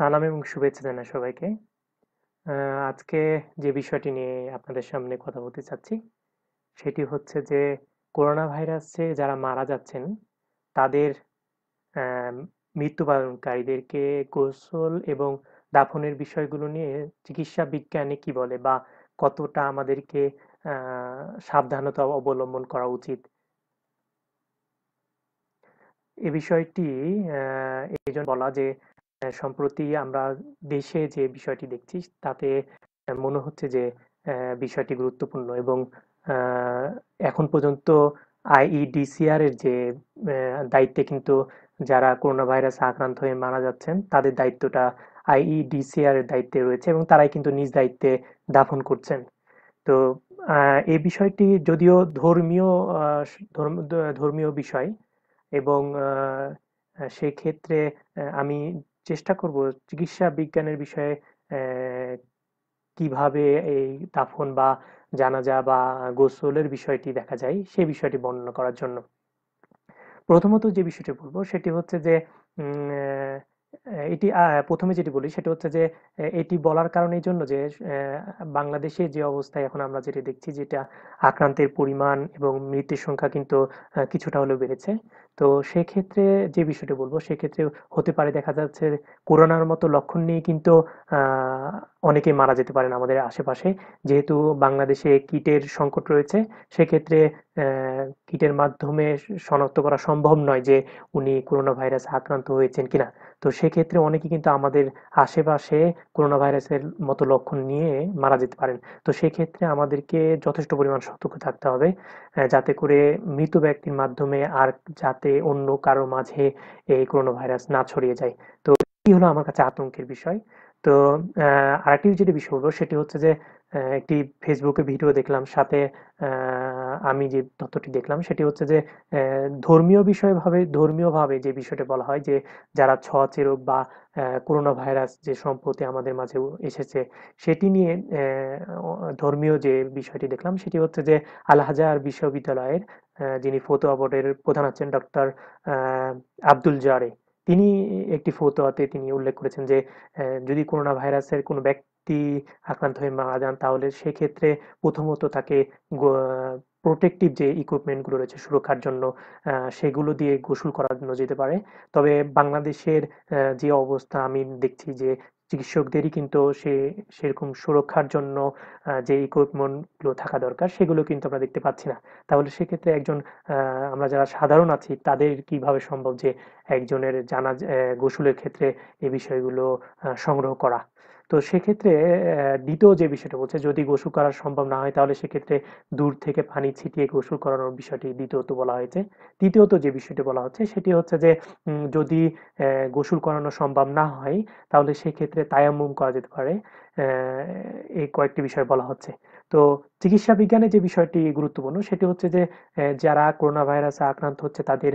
সালাম এবং শুভেচ্ছা জানাই সবাইকে আজকে যে বিষয়টি নিয়ে আপনাদের সামনে কথা বলতে চাচ্ছি সেটি হচ্ছে যে করোনা ভাইরাসে যারা মারা যাচ্ছেন তাদের মৃত্যুবরণকারীদেরকে গোসল এবং দাফনের বিষয়গুলো নিয়ে চিকিৎসা বিজ্ঞানে কি বলে বা কতটা আমাদেরকে সাবধানতা অবলম্বন করা উচিত এ বিষয়টি এই বলা যে সম্প্রতি আমরা দেশে যে বিষয়টি দেখছি তাতে মনে হচ্ছে যে বিষয়টি গুরুত্বপূর্ণ এবং এখন পর্যন্ত আইইডিসিআর এর যে দায়িত্বে কিন্তু যারা করোনা ভাইরাসে আক্রান্ত হয়ে মারা যাচ্ছেন তাদের দায়িত্বটা আইইডিসিআর এর দায়িত্বে রয়েছে এবং তারাই কিন্তু নিজ দায়িত্বে দাফন করছেন তো এই বিষয়টি যদিও ধর্মীয় ধর্মীয় বিষয় এবং সেক্ষেত্রে আমি চেষ্টা করব চিকিৎসা বিজ্ঞানের বিষয়ে কিভাবে এই দাফন বা জানাজা বা গোসলের বিষয়টি দেখা যায় সে বিষয়টি বর্ণনা করার জন্য প্রথমত যে বিষয়টি বলবো সেটি হচ্ছে যে এটি প্রথমে যেটি বলি সেটি হচ্ছে যে এটি বলার কারণে জন্য যে বাংলাদেশে যে অবস্থায় এখন আমরা যেটি দেখছি যেটা আক্রান্তের পরিমাণ এবং মৃতের সংখ্যা কিন্তু কিছুটা হলেও বেড়েছে তো সেক্ষেত্রে যে বিষয়টি বলবো সেক্ষেত্রে হতে পারে দেখা যাচ্ছে করোনার মতো লক্ষণ নিয়ে কিন্তু অনেকে মারা যেতে পারেন আমাদের আশেপাশে যেহেতু বাংলাদেশে কিটের সংকট রয়েছে সেক্ষেত্রে কিটের মাধ্যমে শনাক্ত করা সম্ভব নয় যে উনি করোনা ভাইরাসে আক্রান্ত হয়েছেন কিনা তো সেক্ষেত্রে অনেকে কিন্তু আমাদের আশেপাশে করোনা ভাইরাসের মতো লক্ষণ নিয়ে মারা যেতে পারেন তো সেক্ষেত্রে আমাদেরকে যথেষ্ট পরিমাণ সতর্ক থাকতে হবে যাতে করে মৃত ব্যক্তির মাধ্যমে আর যাতে যাতে অন্য কারো মাঝে এই করোনা ভাইরাস না ছড়িয়ে যায় তো এটি হলো আমার কাছে আতঙ্কের বিষয় তো আরেকটি যেটা বিষয় হলো সেটি হচ্ছে যে একটি ফেসবুকে ভিডিও দেখলাম সাথে আমি যে তথ্যটি দেখলাম সেটি হচ্ছে যে ধর্মীয় বিষয়ভাবে ধর্মীয়ভাবে যে বিষয়টি বলা হয় যে যারা ছোঁয়াচে রোগ বা করোনা ভাইরাস যে সম্প্রতি আমাদের মাঝে এসেছে সেটি নিয়ে ধর্মীয় যে বিষয়টি দেখলাম সেটি হচ্ছে যে আলহাজার বিশ্ববিদ্যালয়ের যিনি ফতোয়া বোর্ডের প্রধান আছেন ডক্টর আব্দুল জারে তিনি একটি ফতোয়াতে তিনি উল্লেখ করেছেন যে যদি করোনা ভাইরাসের কোনো ব্যক্তি ব্যক্তি আক্রান্ত হয়ে মারা যান তাহলে সেক্ষেত্রে প্রথমত তাকে প্রোটেকটিভ যে ইকুইপমেন্টগুলো রয়েছে সুরক্ষার জন্য সেগুলো দিয়ে গোসল করানো যেতে পারে তবে বাংলাদেশের যে অবস্থা আমি দেখছি যে চিকিৎসকদেরই কিন্তু সে সেরকম সুরক্ষার জন্য যে ইকুইপমেন্টগুলো থাকা দরকার সেগুলো কিন্তু আমরা দেখতে পাচ্ছি না তাহলে সেক্ষেত্রে একজন আমরা যারা সাধারণ আছি তাদের কিভাবে সম্ভব যে একজনের জানা গোসলের ক্ষেত্রে এই বিষয়গুলো সংগ্রহ করা তো সেক্ষেত্রে দ্বিতীয় যে বিষয়টা বলছে যদি গোসল করা সম্ভব না হয় তাহলে সেক্ষেত্রে দূর থেকে পানি ছিটিয়ে গোসল করানোর বিষয়টি দ্বিতীয়ত বলা হয়েছে তৃতীয়ত যে বিষয়টি বলা হচ্ছে সেটি হচ্ছে যে যদি গোসল করানো সম্ভব না হয় তাহলে সেক্ষেত্রে তায়াম্মুম করা যেতে পারে এই কয়েকটি বিষয় বলা হচ্ছে তো চিকিৎসা বিজ্ঞানে যে বিষয়টি গুরুত্বপূর্ণ সেটি হচ্ছে যে যারা করোনা ভাইরাসে আক্রান্ত হচ্ছে তাদের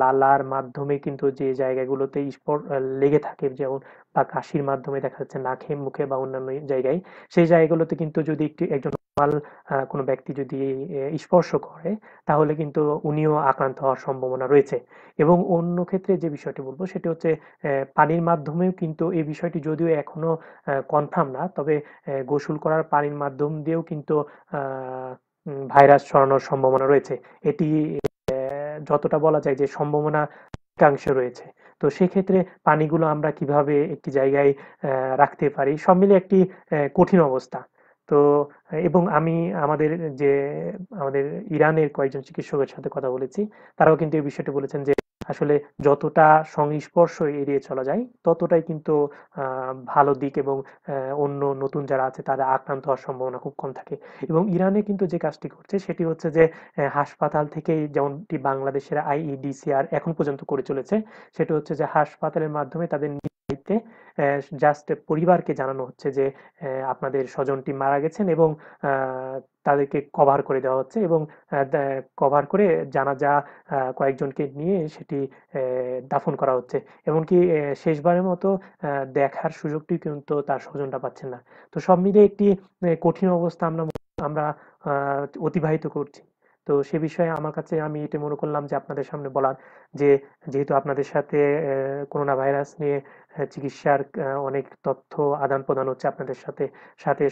লালার মাধ্যমে কিন্তু যে জায়গাগুলোতে স্পট লেগে থাকে যেমন বা কাশির মাধ্যমে দেখা যাচ্ছে নাকে মুখে বা অন্যান্য জায়গায় সেই জায়গাগুলোতে কিন্তু যদি একটি একজন কোনো ব্যক্তি যদি স্পর্শ করে তাহলে কিন্তু উনিও আক্রান্ত হওয়ার সম্ভাবনা রয়েছে এবং অন্য ক্ষেত্রে যে বিষয়টি বলবো সেটি হচ্ছে পানির মাধ্যমেও কিন্তু এই বিষয়টি যদিও এখনো কনফার্ম না তবে গোসল করার পানির মাধ্যম দিয়েও কিন্তু ভাইরাস ছড়ানোর সম্ভাবনা রয়েছে এটি যতটা বলা যায় যে সম্ভাবনা অধিকাংশ রয়েছে তো সেক্ষেত্রে পানিগুলো আমরা কিভাবে একটি জায়গায় রাখতে পারি সব মিলে একটি কঠিন অবস্থা তো এবং আমি আমাদের যে আমাদের ইরানের কয়েকজন চিকিৎসকের সাথে কথা বলেছি তারাও কিন্তু এই বিষয়টি বলেছেন যে আসলে যতটা সংস্পর্শ এড়িয়ে চলা যায় ততটাই কিন্তু ভালো দিক এবং অন্য নতুন যারা আছে তারা আক্রান্ত হওয়ার সম্ভাবনা খুব কম থাকে এবং ইরানে কিন্তু যে কাজটি করছে সেটি হচ্ছে যে হাসপাতাল থেকে যেমনটি বাংলাদেশের আইইডিসিআর এখন পর্যন্ত করে চলেছে সেটা হচ্ছে যে হাসপাতালের মাধ্যমে তাদের লোককে জাস্ট পরিবারকে জানানো হচ্ছে যে আপনাদের স্বজনটি মারা গেছেন এবং তাদেরকে কভার করে দেওয়া হচ্ছে এবং কভার করে জানা যা কয়েকজনকে নিয়ে সেটি দাফন করা হচ্ছে এমনকি শেষবারের মতো দেখার সুযোগটি কিন্তু তার স্বজনটা পাচ্ছেন না তো সব মিলিয়ে একটি কঠিন অবস্থা আমরা আমরা অতিবাহিত করছি তো সে বিষয়ে আমার কাছে আমি এটা মনে করলাম যে আপনাদের সামনে বলার যে যেহেতু আপনাদের সাথে করোনা ভাইরাস নিয়ে চিকিৎসার অনেক তথ্য আদান প্রদান হচ্ছে আপনাদের সাথে সাথে